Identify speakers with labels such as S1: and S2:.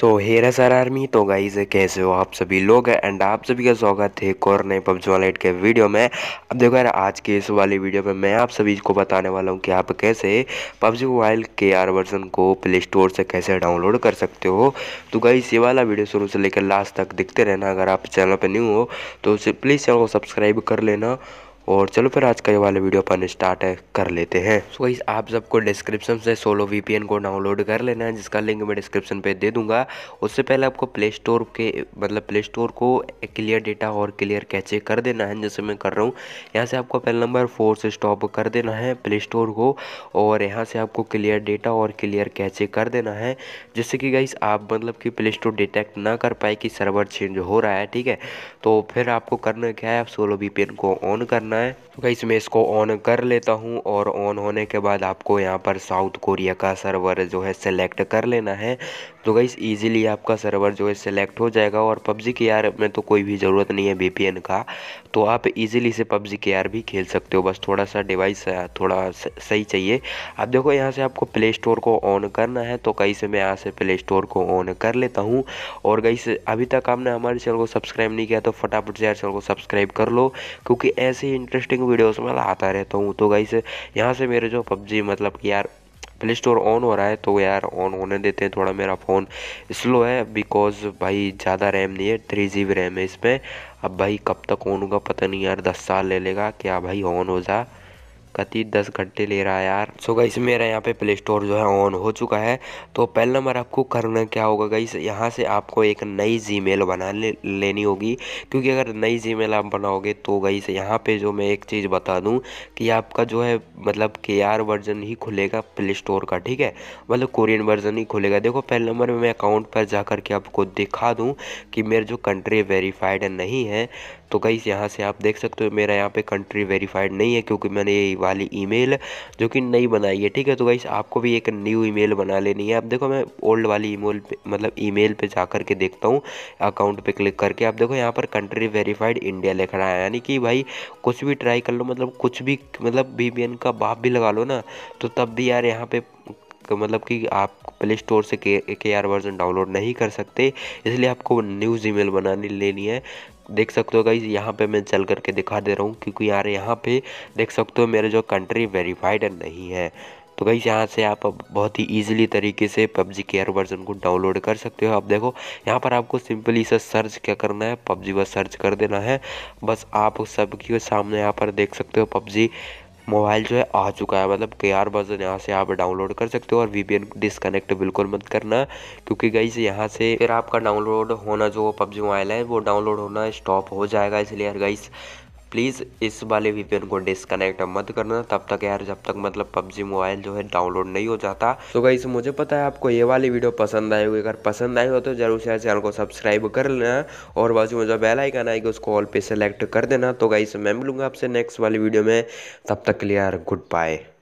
S1: सो हेरा sir army तो guys कैसे हो आप सभी लोग हैं एंड आप सभी का स्वागत है एक और नए पबजी लाइट के वीडियो में अब देखो यार आज के इस वाले वीडियो में मैं आप सभी को बताने वाला हूँ कि आप कैसे PUBG mobile K R version को प्ले स्टोर से कैसे डाउनलोड कर सकते हो तो गाइज ये वाला वीडियो शुरू से लेकर लास्ट तक दिखते रहना अगर आप चैनल पर न्यू हो तो प्लीज़ चैनल को सब्सक्राइब कर लेना और चलो फिर आज का ये वाला वीडियो अपन स्टार्ट है कर लेते हैं सो so, आप सबको डिस्क्रिप्शन से सोलो वीपीएन को डाउनलोड कर लेना है जिसका लिंक मैं डिस्क्रिप्शन पे दे दूंगा उससे पहले आपको प्ले स्टोर के मतलब प्ले स्टोर को क्लियर डेटा और क्लियर कैचे कर देना है जैसे मैं कर रहा हूँ यहाँ से आपको पहला नंबर फोर से स्टॉप कर देना है प्ले स्टोर को और यहाँ से आपको क्लियर डेटा और क्लियर कैचे कर देना है जिससे कि गाइस आप मतलब कि प्ले स्टोर डिटेक्ट ना कर पाए कि सर्वर चेंज हो रहा है ठीक है तो फिर आपको करना क्या है आप सोलो वीपीएन को ऑन करना करना है तो गाइस मैं इसको ऑन कर लेता हूँ और ऑन होने के बाद आपको यहाँ पर साउथ कोरिया का सर्वर जो है सेलेक्ट कर लेना है तो गाइस इजीली आपका सर्वर जो है सेलेक्ट हो जाएगा और पबजी के आर में तो कोई भी ज़रूरत नहीं है बी का तो आप इजीली से पबजी के आर भी खेल सकते हो बस थोड़ा सा डिवाइस थोड़ा सही चाहिए अब देखो यहाँ से आपको प्ले स्टोर को ऑन करना है तो कहीं से मैं यहाँ से प्ले स्टोर को ऑन कर लेता हूँ और गई अभी तक आपने हमारे चैनल को सब्सक्राइब नहीं किया तो फटाफट से यार चैनल को सब्सक्राइब कर लो क्योंकि ऐसे ही इंटरेस्टिंग वीडियोस में लाता रहता तो हूँ तो गाइस यहाँ से मेरे जो पबजी मतलब कि यार प्ले स्टोर ऑन हो रहा है तो यार ऑन होने देते हैं थोड़ा मेरा फ़ोन स्लो है बिकॉज भाई ज़्यादा रैम नहीं है थ्री जी बी रैम है इसमें अब भाई कब तक ऑन होगा पता नहीं यार दस साल ले लेगा क्या भाई ऑन हो जा कति दस घंटे ले रहा है यार सो गई मेरा यहाँ पे प्ले स्टोर जो है ऑन हो चुका है तो पहला नंबर आपको करना क्या होगा गई यहाँ से आपको एक नई मेल बना ले, लेनी होगी क्योंकि अगर नई मेल आप बनाओगे तो से यहाँ पे जो मैं एक चीज़ बता दूँ कि आपका जो है मतलब के आर वर्जन ही खुलेगा प्ले स्टोर का ठीक है मतलब कोरियन वर्जन ही खुलेगा देखो पहले नंबर में मैं अकाउंट पर जा के आपको दिखा दूँ कि मेरे जो कंट्री वेरीफाइड नहीं है तो गाइस यहाँ से आप देख सकते हो मेरा यहाँ पे कंट्री वेरीफाइड नहीं है क्योंकि मैंने ये वाली ईमेल जो कि नई बनाई है ठीक है तो गाइस आपको भी एक न्यू ईमेल बना लेनी है आप देखो मैं ओल्ड वाली ईमेल मतलब ईमेल पे जा करके देखता हूँ अकाउंट पे क्लिक करके आप देखो यहाँ पर कंट्री वेरीफाइड इंडिया लिख रहा है यानी कि भाई कुछ भी ट्राई कर लो मतलब कुछ भी मतलब वी का बाप भी लगा लो ना तो तब भी यार यहाँ पे मतलब कि आप प्ले स्टोर से के के आर वर्जन डाउनलोड नहीं कर सकते इसलिए आपको न्यूज़ ईमेल बनानी लेनी है देख सकते हो गाइज यहाँ पे मैं चल करके दिखा दे रहा हूँ क्योंकि यार यहाँ पे देख सकते हो मेरा जो कंट्री वेरीफाइड नहीं है तो गई यहाँ से आप बहुत ही ईजिली तरीके से पबजी केयर वर्जन को डाउनलोड कर सकते हो आप देखो यहाँ पर आपको सिंपली इसे सर्च क्या करना है पबजी बस सर्च कर देना है बस आप सबके सामने यहाँ पर देख सकते हो पबजी मोबाइल जो है आ चुका है मतलब के वर्जन यहाँ से आप डाउनलोड कर सकते हो और वी डिस्कनेक्ट बिल्कुल मत करना क्योंकि गई से यहाँ से फिर आपका डाउनलोड होना जो पबजी मोबाइल है वो डाउनलोड होना स्टॉप हो जाएगा इसलिए गई प्लीज़ इस वाले वी को डिसकनेक्ट मत करना तब तक यार जब तक मतलब पबजी मोबाइल जो है डाउनलोड नहीं हो जाता तो गई मुझे पता है आपको ये वाली वीडियो पसंद आई होगी अगर पसंद आई हो तो जरूर से चैनल को सब्सक्राइब कर लेना और बाजू में जो बेल आइकन आएगी उसको ऑल पे सेलेक्ट कर देना तो गई मैं मिलूंगा आपसे नेक्स्ट वाली वीडियो में तब तक के यार गुड बाय